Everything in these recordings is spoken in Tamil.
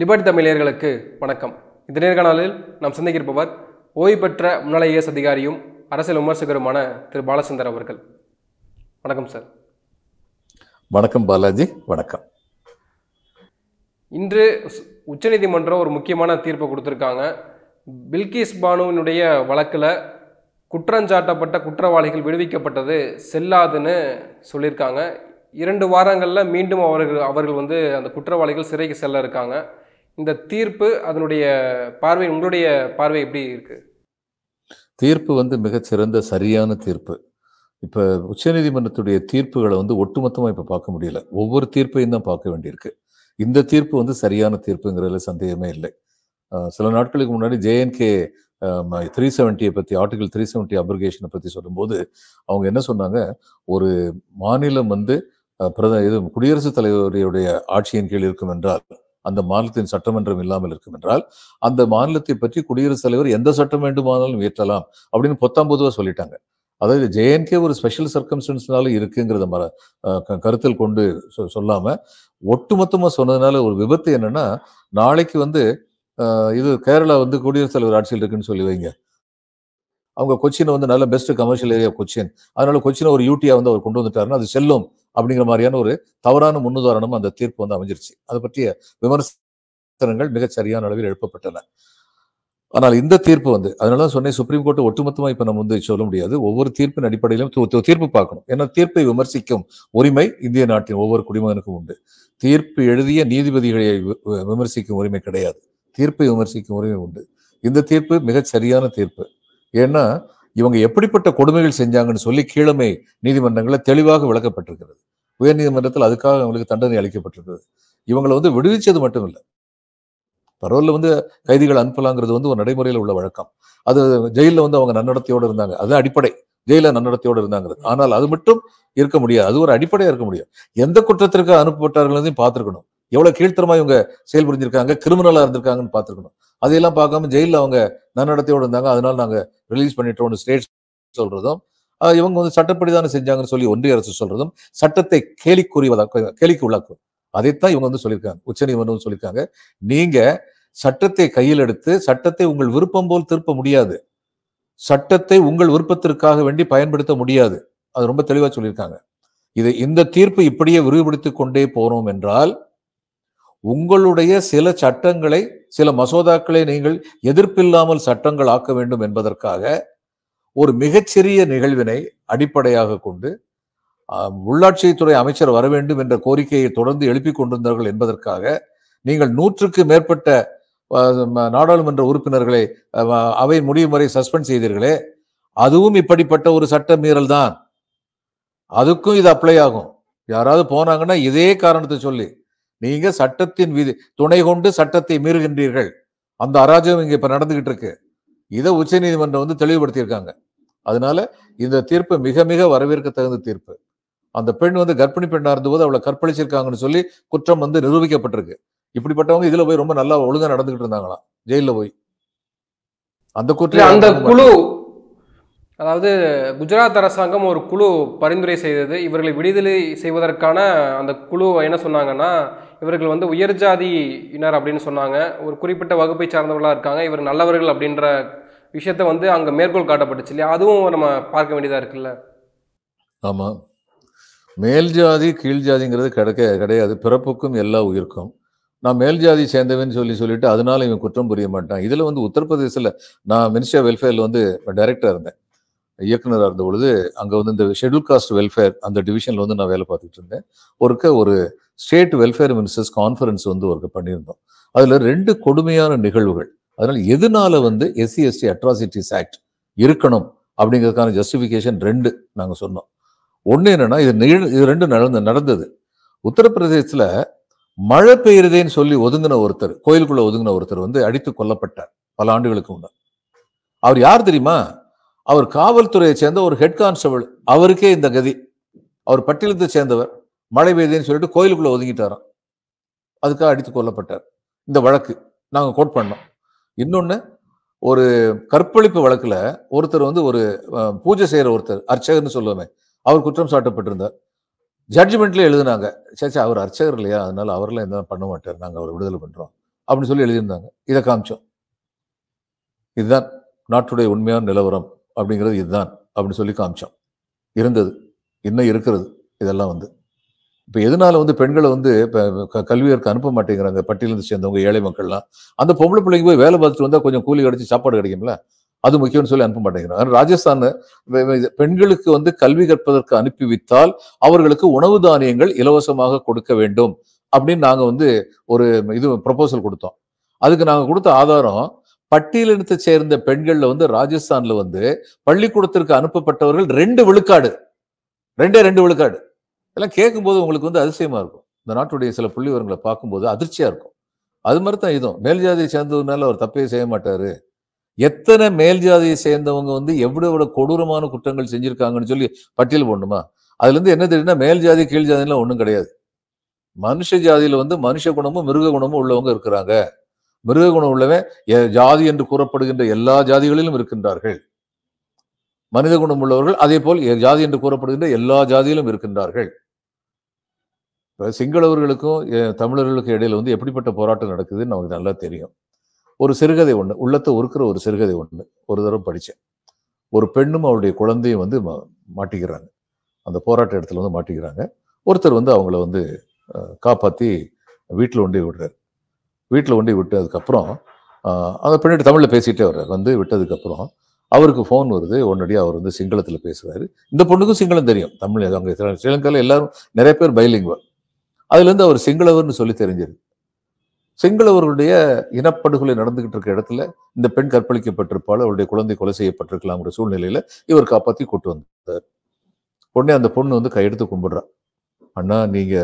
லிபர்ட் தமிழர்களுக்கு வணக்கம் இந்த நேர்காணலில் நாம் சந்திக்கிருப்பவர் ஓய்வு பெற்ற முன்னாள் ஏஎஸ் அதிகாரியும் அரசியல் விமர்சகருமான திரு பாலச்சந்தர் அவர்கள் வணக்கம் சார் வணக்கம் பாலாஜி வணக்கம் இன்று உச்சநீதிமன்றம் ஒரு முக்கியமான தீர்ப்பை கொடுத்துருக்காங்க பில்கிஸ் பானுவினுடைய வழக்கில் குற்றஞ்சாட்டப்பட்ட குற்றவாளிகள் விடுவிக்கப்பட்டது செல்லாதுன்னு சொல்லியிருக்காங்க இரண்டு வாரங்களில் மீண்டும் அவர்கள் அவர்கள் வந்து அந்த குற்றவாளிகள் சிறைக்கு செல்ல இருக்காங்க இந்த தீர்ப்பு அதனுடைய பார்வை உங்களுடைய பார்வை எப்படி இருக்கு தீர்ப்பு வந்து மிகச்சிறந்த சரியான தீர்ப்பு இப்போ உச்சநீதிமன்றத்துடைய தீர்ப்புகளை வந்து ஒட்டுமொத்தமாக இப்போ பார்க்க முடியல ஒவ்வொரு தீர்ப்பையும் தான் பார்க்க வேண்டியிருக்கு இந்த தீர்ப்பு வந்து சரியான தீர்ப்புங்கிறதுல சந்தேகமே இல்லை சில நாட்களுக்கு முன்னாடி ஜேஎன்கே த்ரீ செவன்ட்டியை பற்றி ஆர்டிகல் த்ரீ செவன்ட்டி அப்ரிகேஷனை பற்றி சொல்லும்போது அவங்க என்ன சொன்னாங்க ஒரு மாநிலம் வந்து பிரத இது குடியரசுத் தலைவருடைய ஆட்சியின் கீழ் இருக்கும் என்றால் அந்த மாநிலத்தின் சட்டமன்றம் இல்லாமல் இருக்கும் என்றால் அந்த மாநிலத்தை பற்றி குடியரசுத் தலைவர் எந்த சட்டம் வேண்டுமானாலும் இயற்றலாம் அப்படின்னு பொத்தாம் பொதுவாக சொல்லிட்டாங்க அதாவது ஜேஎன்கே ஒரு ஸ்பெஷல் சர்க்கம்ஸ்டன்ஸ்னால இருக்குங்கிறத மர கருத்தில் கொண்டு சொல்லாமல் ஒட்டுமொத்தமாக சொன்னதுனால ஒரு விபத்து என்னன்னா நாளைக்கு வந்து இது கேரளா வந்து குடியரசுத் தலைவர் ஆட்சியில் இருக்குன்னு சொல்லி வைங்க அவங்க கொச்சினை வந்து நல்ல பெஸ்ட் கமர்ஷியல் ஏரியா கொச்சின் அதனால கொச்சினை ஒரு யூடியா வந்து அவர் கொண்டு வந்துட்டாருன்னா அது செல்லும் அப்படிங்கிற மாதிரியான ஒரு தவறான முன்னுதாரணம் அந்த தீர்ப்பு வந்து அமைஞ்சிருச்சு அதை பற்றிய விமர்சனங்கள் மிகச் சரியான அளவில் எழுப்பப்பட்டன ஆனால் இந்த தீர்ப்பு வந்து அதனால தான் சொன்னேன் சுப்ரீம் கோர்ட்டு ஒட்டுமொத்தமாக இப்போ நம்ம வந்து சொல்ல முடியாது ஒவ்வொரு தீர்ப்பின் அடிப்படையிலும் தீர்ப்பு பார்க்கணும் ஏன்னா தீர்ப்பை விமர்சிக்கும் உரிமை இந்திய நாட்டின் ஒவ்வொரு குடிமகனுக்கும் உண்டு தீர்ப்பு எழுதிய நீதிபதிகளை விமர்சிக்கும் உரிமை கிடையாது தீர்ப்பை விமர்சிக்கும் உரிமை உண்டு இந்த தீர்ப்பு மிகச் சரியான தீர்ப்பு ஏன்னா இவங்க எப்படிப்பட்ட கொடுமைகள் செஞ்சாங்கன்னு சொல்லி கீழமை நீதிமன்றங்களில் தெளிவாக விளக்கப்பட்டிருக்கிறது உயர் நீதிமன்றத்தில் அதுக்காக அவங்களுக்கு தண்டனை அளிக்கப்பட்டிருக்கிறது இவங்களை வந்து விடுவிச்சது மட்டும் இல்லை பரவலில் வந்து கைதிகள் அனுப்பலாங்கிறது வந்து ஒரு நடைமுறையில் உள்ள வழக்கம் அது ஜெயிலில் வந்து அவங்க நன்னடத்தையோடு இருந்தாங்க அதுதான் அடிப்படை ஜெயிலில் நன்னடத்தையோடு இருந்தாங்கிறது ஆனால் அது மட்டும் இருக்க முடியாது அது ஒரு அடிப்படையாக இருக்க முடியாது எந்த குற்றத்திற்கு அனுப்பப்பட்டார்கள் பார்த்துருக்கணும் எவ்வளவு கீழ்த்தரமா இவங்க செயல் புரிஞ்சிருக்காங்க கிரிமினலா இருந்திருக்காங்கன்னு பாத்துருக்கணும் அதையெல்லாம் பார்க்காம ஜெயிலில் அவங்க நன்னடத்தையோடு இருந்தாங்க அதனால நாங்க ரிலீஸ் பண்ணிட்டோம்னு ஸ்டேட் சொல்றதும் இவங்க வந்து சட்டப்படி தானே செஞ்சாங்கன்னு சொல்லி ஒன்றிய அரசு சொல்றதும் சட்டத்தை கூறிவதாக கேலிக்கு உள்ளாக்கும் அதைத்தான் இவங்க வந்து சொல்லியிருக்காங்க உச்ச நீதிமன்றம் சொல்லியிருக்காங்க நீங்க சட்டத்தை கையில் எடுத்து சட்டத்தை உங்கள் விருப்பம் போல் திருப்ப முடியாது சட்டத்தை உங்கள் விருப்பத்திற்காக வேண்டி பயன்படுத்த முடியாது அது ரொம்ப தெளிவாக சொல்லியிருக்காங்க இது இந்த தீர்ப்பு இப்படியே விரிவுபடுத்தி கொண்டே போனோம் என்றால் உங்களுடைய சில சட்டங்களை சில மசோதாக்களை நீங்கள் எதிர்ப்பில்லாமல் சட்டங்கள் ஆக்க வேண்டும் என்பதற்காக ஒரு மிகச்சிறிய நிகழ்வினை அடிப்படையாக கொண்டு உள்ளாட்சித்துறை அமைச்சர் வர வேண்டும் என்ற கோரிக்கையை தொடர்ந்து எழுப்பிக் கொண்டிருந்தார்கள் என்பதற்காக நீங்கள் நூற்றுக்கு மேற்பட்ட நாடாளுமன்ற உறுப்பினர்களை அவை முடியும் வரை சஸ்பெண்ட் செய்தீர்களே அதுவும் இப்படிப்பட்ட ஒரு சட்ட மீறல் தான் அதுக்கும் இது அப்ளை ஆகும் யாராவது போனாங்கன்னா இதே காரணத்தை சொல்லி நீங்க சட்டத்தின் விதி துணை கொண்டு சட்டத்தை மீறுகின்றீர்கள் அந்த அராஜகம் இங்க இப்ப நடந்துகிட்டு இருக்கு இதை உச்ச நீதிமன்றம் வந்து தெளிவுபடுத்தியிருக்காங்க அதனால இந்த தீர்ப்பு மிக மிக வரவேற்க தகுந்த தீர்ப்பு அந்த பெண் வந்து கர்ப்பிணி பெண்ணா இருந்தபோது அவளை கற்பழிச்சிருக்காங்கன்னு சொல்லி குற்றம் வந்து நிரூபிக்கப்பட்டிருக்கு இப்படிப்பட்டவங்க இதுல போய் ரொம்ப நல்லா ஒழுங்கா நடந்துகிட்டு இருந்தாங்களாம் ஜெயில போய் அந்த குற்றம் அந்த குழு அதாவது குஜராத் அரசாங்கம் ஒரு குழு பரிந்துரை செய்தது இவர்களை விடுதலை செய்வதற்கான அந்த குழு என்ன சொன்னாங்கன்னா இவர்கள் வந்து உயர் அப்படின்னு சொன்னாங்க ஒரு குறிப்பிட்ட வகுப்பை சார்ந்தவர்களாக இருக்காங்க இவர் நல்லவர்கள் அப்படின்ற விஷயத்த வந்து அங்கே மேற்கோள் காட்டப்பட்டுச்சு இல்லையா அதுவும் நம்ம பார்க்க வேண்டியதாக இருக்குல்ல ஆமாம் மேல் ஜாதி கீழ் ஜாதிங்கிறது கிடைக்க கிடையாது பிறப்புக்கும் எல்லா உயிருக்கும் நான் மேல் ஜாதி சேர்ந்தவன் சொல்லி சொல்லிட்டு அதனால இவன் குற்றம் புரிய மாட்டான் இதில் வந்து உத்தரப்பிரதேசத்தில் நான் மினிஸ்ட்ரி ஆஃப் வெல்ஃபேரில் வந்து டைரக்டராக இருந்தேன் இயக்குனராக இருந்த பொழுது அங்கே வந்து இந்த ஷெட்யூல் காஸ்ட் வெல்ஃபேர் அந்த டிவிஷனில் வந்து நான் வேலை பார்த்துட்டு இருந்தேன் ஒருக்க ஒரு ஸ்டேட் வெல்ஃபேர் மினிஸ்டர்ஸ் கான்ஃபரன்ஸ் வந்து ஒருக்க பண்ணியிருந்தோம் அதில் ரெண்டு கொடுமையான நிகழ்வுகள் அதனால் எதனால வந்து எஸ்சி எஸ்டி அட்ராசிட்டிஸ் ஆக்ட் இருக்கணும் அப்படிங்கிறதுக்கான ஜஸ்டிஃபிகேஷன் ரெண்டு நாங்கள் சொன்னோம் ஒன்று என்னென்னா இது இது ரெண்டு நடந்து நடந்தது உத்தரப்பிரதேசத்தில் மழை பெய்யுறதேன்னு சொல்லி ஒதுங்கின ஒருத்தர் கோயிலுக்குள்ளே ஒதுங்கின ஒருத்தர் வந்து அடித்து கொல்லப்பட்டார் பல ஆண்டுகளுக்கு முன்னாடி அவர் யார் தெரியுமா அவர் காவல்துறையை சேர்ந்த ஒரு ஹெட் கான்ஸ்டபிள் அவருக்கே இந்த கதி அவர் பட்டியலத்தை சேர்ந்தவர் மழை பெய்யுதுன்னு சொல்லிட்டு கோயிலுக்குள்ளே ஒதுங்கிட்டாராம் அதுக்காக அடித்து கொல்லப்பட்டார் இந்த வழக்கு நாங்கள் கோட் பண்ணோம் இன்னொன்று ஒரு கற்பழிப்பு வழக்கில் ஒருத்தர் வந்து ஒரு பூஜை செய்கிற ஒருத்தர் அர்ச்சகர்னு சொல்லுவோமே அவர் குற்றம் சாட்டப்பட்டிருந்தார் ஜட்ஜ்மெண்ட்ல எழுதுனாங்க சேச்சா அவர் அர்ச்சகர் இல்லையா அதனால அவரெல்லாம் எதுவும் பண்ண மாட்டார் நாங்கள் அவர் விடுதலை பண்ணுறோம் அப்படின்னு சொல்லி எழுதியிருந்தாங்க இதை காமிச்சோம் இதுதான் நாட்டுடைய உண்மையான நிலவரம் அப்படிங்கிறது இதுதான் அப்படின்னு சொல்லி காமிச்சோம் இருந்தது இன்னும் இருக்கிறது இதெல்லாம் வந்து இப்போ எதனால வந்து பெண்களை வந்து இப்போ கல்வியற்கு அனுப்ப மாட்டேங்கிறாங்க பட்டியலேருந்து சேர்ந்தவங்க ஏழை மக்கள்லாம் அந்த பொம்பளை பிள்ளைங்க போய் வேலை பார்த்துட்டு வந்தால் கொஞ்சம் கூலி கிடைச்சி சாப்பாடு கிடைக்கும்ல அது முக்கியம்னு சொல்லி அனுப்ப மாட்டேங்கிறாங்க ராஜஸ்தான் பெண்களுக்கு வந்து கல்வி கற்பதற்கு அனுப்பி வைத்தால் அவர்களுக்கு உணவு தானியங்கள் இலவசமாக கொடுக்க வேண்டும் அப்படின்னு நாங்கள் வந்து ஒரு இது ப்ரொபோசல் கொடுத்தோம் அதுக்கு நாங்கள் கொடுத்த ஆதாரம் பட்டியலினத்தை சேர்ந்த பெண்கள்ல வந்து ராஜஸ்தான்ல வந்து பள்ளிக்கூடத்திற்கு அனுப்பப்பட்டவர்கள் ரெண்டு விழுக்காடு ரெண்டே ரெண்டு விழுக்காடு இதெல்லாம் கேட்கும்போது உங்களுக்கு வந்து அதிசயமா இருக்கும் இந்த நாட்டுடைய சில புள்ளி விவரங்களை பார்க்கும்போது அதிர்ச்சியா இருக்கும் அது மாதிரி தான் இதுவும் மேல் ஜாதியை சேர்ந்ததுனால அவர் தப்பே செய்ய மாட்டாரு எத்தனை மேல் ஜாதியை சேர்ந்தவங்க வந்து எவ்வளவு எவ்வளவு கொடூரமான குற்றங்கள் செஞ்சிருக்காங்கன்னு சொல்லி பட்டியல் போடணுமா அதுல இருந்து என்ன தெரியும்னா மேல் ஜாதி கீழ் ஜாதிலாம் ஒன்றும் கிடையாது மனுஷ ஜாதியில வந்து மனுஷ குணமும் மிருக குணமும் உள்ளவங்க இருக்கிறாங்க மிருக குணம் உள்ளவன் ஜாதி என்று கூறப்படுகின்ற எல்லா ஜாதிகளிலும் இருக்கின்றார்கள் மனித குணம் உள்ளவர்கள் அதே போல் ஜாதி என்று கூறப்படுகின்ற எல்லா ஜாதியிலும் இருக்கின்றார்கள் சிங்களவர்களுக்கும் தமிழர்களுக்கும் இடையில வந்து எப்படிப்பட்ட போராட்டம் நடக்குதுன்னு நமக்கு நல்லா தெரியும் ஒரு சிறுகதை ஒன்று உள்ளத்தை ஒருக்கிற ஒரு சிறுகதை ஒன்று ஒரு தடவை படித்தேன் ஒரு பெண்ணும் அவருடைய குழந்தையும் வந்து மாட்டிக்கிறாங்க அந்த போராட்ட இடத்துல வந்து மாட்டிக்கிறாங்க ஒருத்தர் வந்து அவங்கள வந்து காப்பாற்றி வீட்டில் ஒன்றி விடுறாரு வீட்டில் ஒண்டி விட்டதுக்கப்புறம் அந்த பெண்ணிட்டு தமிழில் பேசிகிட்டே வர்றாரு வந்து விட்டதுக்கப்புறம் அவருக்கு ஃபோன் வருது உடனடியாக அவர் வந்து சிங்களத்தில் பேசுவார் இந்த பொண்ணுக்கும் சிங்களம் தெரியும் தமிழ் அங்கே ஸ்ரீலங்காவில் எல்லாரும் நிறைய பேர் பைலிங்குவர் அதுலேருந்து அவர் சிங்களவர்னு சொல்லி தெரிஞ்சிருக்கு சிங்களவர்களுடைய இனப்படுகொலை நடந்துகிட்டு இருக்க இடத்துல இந்த பெண் கற்பழிக்கப்பட்டிருப்பால் அவருடைய குழந்தை கொலை செய்யப்பட்டிருக்கலாம்ங்கிற சூழ்நிலையில இவர் காப்பாற்றி கூட்டு வந்தார் உடனே அந்த பொண்ணு வந்து கையெடுத்து கும்பிடுறா அண்ணா நீங்க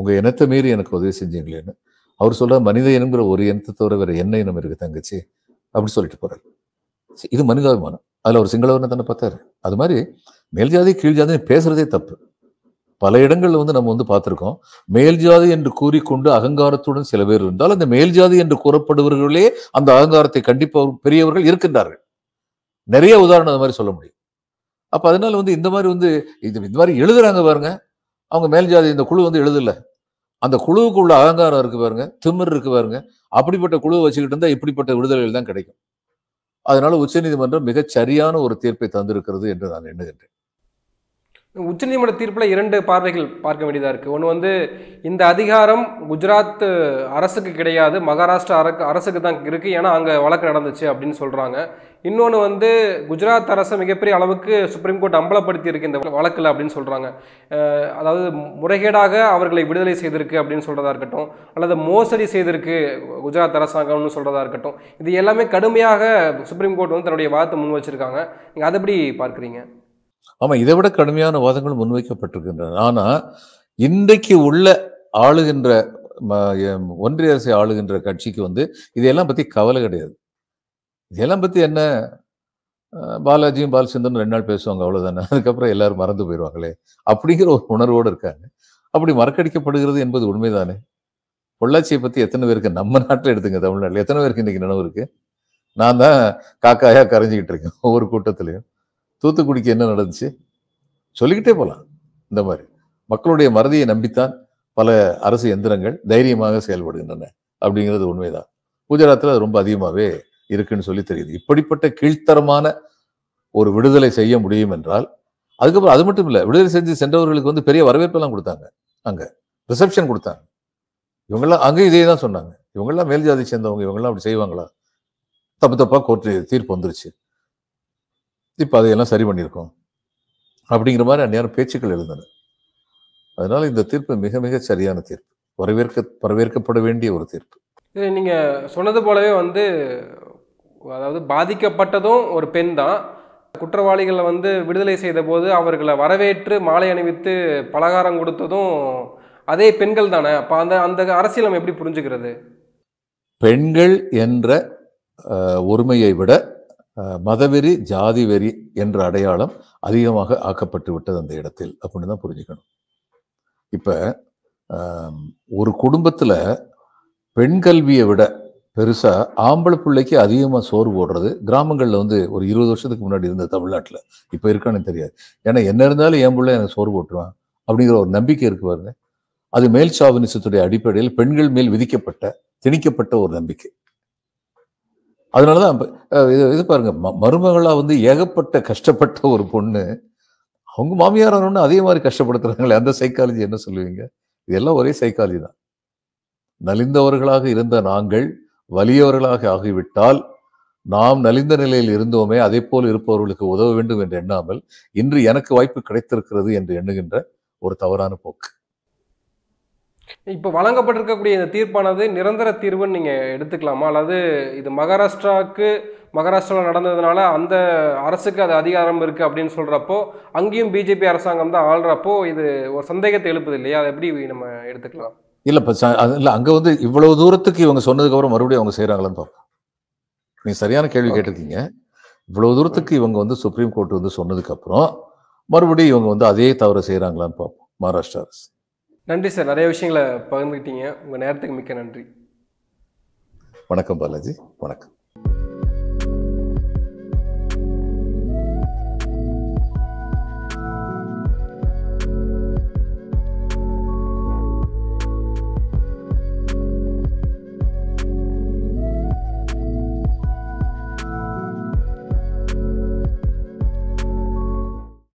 உங்க இனத்தை மீறி எனக்கு உதவி செஞ்சீங்களேன்னு அவர் சொல்கிற மனித இனங்கிற ஒரு இனத்தை தவிர வேறு என்ன இனம் இருக்குது தங்கச்சி அப்படின்னு சொல்லிட்டு போகிறார் இது மனிதாபிமானம் அதில் அவர் சிங்களவனை தானே பார்த்தாரு அது மாதிரி மேல் ஜாதி கீழ் ஜாதி பேசுகிறதே தப்பு பல இடங்களில் வந்து நம்ம வந்து பார்த்துருக்கோம் மேல் ஜாதி என்று கூறிக்கொண்டு அகங்காரத்துடன் சில பேர் இருந்தால் அந்த மேல் ஜாதி என்று கூறப்படுபவர்களே அந்த அகங்காரத்தை கண்டிப்பாக பெரியவர்கள் இருக்கின்றார்கள் நிறைய உதாரணம் அது மாதிரி சொல்ல முடியும் அப்போ அதனால வந்து இந்த மாதிரி வந்து இது இந்த மாதிரி எழுதுறாங்க பாருங்க அவங்க மேல் ஜாதி இந்த குழு வந்து எழுதலை அந்த குழுவுக்கு உள்ள அகங்காரம் இருக்கு பாருங்க திமிர் இருக்கு பாருங்க அப்படிப்பட்ட குழுவை வச்சுக்கிட்டு இருந்தால் இப்படிப்பட்ட விடுதலைகள் தான் கிடைக்கும் அதனால உச்சநீதிமன்றம் மிகச் சரியான ஒரு தீர்ப்பை தந்திருக்கிறது என்று நான் எண்ணுகின்றேன் உச்சநீதிமன்ற தீர்ப்பில் இரண்டு பார்வைகள் பார்க்க வேண்டியதாக இருக்குது ஒன்று வந்து இந்த அதிகாரம் குஜராத் அரசுக்கு கிடையாது மகாராஷ்டிரா அரக்கு அரசுக்கு தான் இருக்குது ஏன்னா அங்கே வழக்கு நடந்துச்சு அப்படின்னு சொல்கிறாங்க இன்னொன்று வந்து குஜராத் அரசு மிகப்பெரிய அளவுக்கு சுப்ரீம் கோர்ட் அம்பலப்படுத்தி இருக்கு இந்த வழக்கில் அப்படின்னு சொல்கிறாங்க அதாவது முறைகேடாக அவர்களை விடுதலை செய்திருக்கு அப்படின்னு சொல்கிறதா இருக்கட்டும் அல்லது மோசடி செய்திருக்கு குஜராத் அரசாங்கம்னு சொல்கிறதா இருக்கட்டும் இது எல்லாமே கடுமையாக சுப்ரீம் கோர்ட் வந்து தன்னுடைய வார்த்தை முன் வச்சுருக்காங்க நீங்கள் அதை எப்படி பார்க்குறீங்க ஆமாம் இதை விட கடுமையான வாதங்கள் முன்வைக்கப்பட்டிருக்கின்றன ஆனால் இன்றைக்கு உள்ள ஆளுகின்ற ஒன்றிய அரசை ஆளுகின்ற கட்சிக்கு வந்து இதையெல்லாம் பற்றி கவலை கிடையாது இதெல்லாம் பற்றி என்ன பாலாஜியும் பாலச்சந்திரன் ரெண்டு நாள் பேசுவாங்க அவ்வளோதானே அதுக்கப்புறம் எல்லாரும் மறந்து போயிடுவாங்களே அப்படிங்கிற ஒரு உணர்வோடு இருக்காங்க அப்படி மறக்கடிக்கப்படுகிறது என்பது உண்மைதானே பொள்ளாச்சியை பற்றி எத்தனை பேருக்கு நம்ம நாட்டில் எடுத்துங்க தமிழ்நாட்டில் எத்தனை பேருக்கு இன்றைக்கி நினைவு இருக்குது நான் தான் காக்காயாக கரைஞ்சிக்கிட்டு இருக்கேன் ஒவ்வொரு கூட்டத்துலையும் தூத்துக்குடிக்கு என்ன நடந்துச்சு சொல்லிக்கிட்டே போகலாம் இந்த மாதிரி மக்களுடைய மறதியை நம்பித்தான் பல அரசு எந்திரங்கள் தைரியமாக செயல்படுகின்றன அப்படிங்கிறது உண்மைதான் குஜராத்தில் அது ரொம்ப அதிகமாகவே இருக்குன்னு சொல்லி தெரியுது இப்படிப்பட்ட கீழ்த்தரமான ஒரு விடுதலை செய்ய முடியும் என்றால் அதுக்கப்புறம் அது மட்டும் இல்லை விடுதலை செஞ்சு சென்றவர்களுக்கு வந்து பெரிய வரவேற்பெல்லாம் கொடுத்தாங்க அங்கே ரிசப்ஷன் கொடுத்தாங்க இவங்கெல்லாம் அங்கேயும் இதே தான் சொன்னாங்க இவங்கெல்லாம் மேல்ஜாதி சேர்ந்தவங்க இவங்கெல்லாம் அப்படி செய்வாங்களா தப்பு தப்பாக கோர்ட்டு தீர்ப்பு வந்துருச்சு இப்போ அதையெல்லாம் சரி பண்ணியிருக்கோம் அப்படிங்கிற மாதிரி அந்நேரம் பேச்சுக்கள் எழுந்தன அதனால் இந்த தீர்ப்பு மிக மிக சரியான தீர்ப்பு வரவேற்க வரவேற்கப்பட வேண்டிய ஒரு தீர்ப்பு நீங்கள் சொன்னது போலவே வந்து அதாவது பாதிக்கப்பட்டதும் ஒரு பெண் தான் குற்றவாளிகளை வந்து விடுதலை செய்த போது அவர்களை வரவேற்று மாலை அணிவித்து பலகாரம் கொடுத்ததும் அதே பெண்கள் தானே அப்போ அந்த அந்த அரசியல் நம்ம எப்படி புரிஞ்சுக்கிறது பெண்கள் என்ற ஒருமையை விட மதவெறி ஜாதி வெறி என்ற அடையாளம் அதிகமாக ஆக்கப்பட்டு விட்டது அந்த இடத்தில் அப்படின்னு தான் புரிஞ்சுக்கணும் இப்போ ஒரு குடும்பத்தில் பெண் கல்வியை விட பெருசாக ஆம்பளை பிள்ளைக்கு அதிகமாக சோறு போடுறது கிராமங்களில் வந்து ஒரு இருபது வருஷத்துக்கு முன்னாடி இருந்த தமிழ்நாட்டில் இப்போ இருக்கான்னு தெரியாது ஏன்னா என்ன இருந்தாலும் என் பிள்ளை எனக்கு சோறு போட்டுருவான் அப்படிங்கிற ஒரு நம்பிக்கை இருக்கு பாருங்க அது மேல் சாவனிசத்துடைய அடிப்படையில் பெண்கள் மேல் விதிக்கப்பட்ட திணிக்கப்பட்ட ஒரு நம்பிக்கை அதனால தான் இது இது பாருங்க ம மருமகளாக வந்து ஏகப்பட்ட கஷ்டப்பட்ட ஒரு பொண்ணு அவங்க மாமியார் ஒன்று அதே மாதிரி கஷ்டப்படுத்துறாங்களே அந்த சைக்காலஜி என்ன சொல்லுவீங்க இதெல்லாம் ஒரே சைக்காலஜி தான் நலிந்தவர்களாக இருந்த நாங்கள் வலியவர்களாக ஆகிவிட்டால் நாம் நலிந்த நிலையில் இருந்தோமே அதே போல் இருப்பவர்களுக்கு உதவ வேண்டும் என்று எண்ணாமல் இன்று எனக்கு வாய்ப்பு கிடைத்திருக்கிறது என்று எண்ணுகின்ற ஒரு தவறான போக்கு இப்போ வழங்கப்பட்டிருக்கக்கூடிய இந்த தீர்ப்பானது நிரந்தர தீர்வுன்னு நீங்கள் எடுத்துக்கலாமா அல்லது இது மகாராஷ்டிராவுக்கு மகாராஷ்டிராவில் நடந்ததுனால அந்த அரசுக்கு அது அதிகாரம் இருக்குது அப்படின்னு சொல்கிறப்போ அங்கேயும் பிஜேபி அரசாங்கம் தான் ஆள்றப்போ இது ஒரு சந்தேகத்தை எழுப்புது இல்லையா அதை எப்படி நம்ம எடுத்துக்கலாம் இல்லை இப்போ இல்லை அங்கே வந்து இவ்வளவு தூரத்துக்கு இவங்க சொன்னதுக்கப்புறம் மறுபடியும் அவங்க செய்கிறாங்களான்னு பார்ப்போம் நீங்கள் சரியான கேள்வி கேட்டிருக்கீங்க இவ்வளோ தூரத்துக்கு இவங்க வந்து சுப்ரீம் கோர்ட் வந்து சொன்னதுக்கப்புறம் மறுபடியும் இவங்க வந்து அதே தவறு செய்கிறாங்களான்னு பார்ப்போம் மகாராஷ்டிரா அரசு நன்றி சார் நிறைய விஷயங்களை பகிர்ந்துக்கிட்டீங்க உங்கள் நேரத்துக்கு மிக்க நன்றி வணக்கம் பாலாஜி வணக்கம்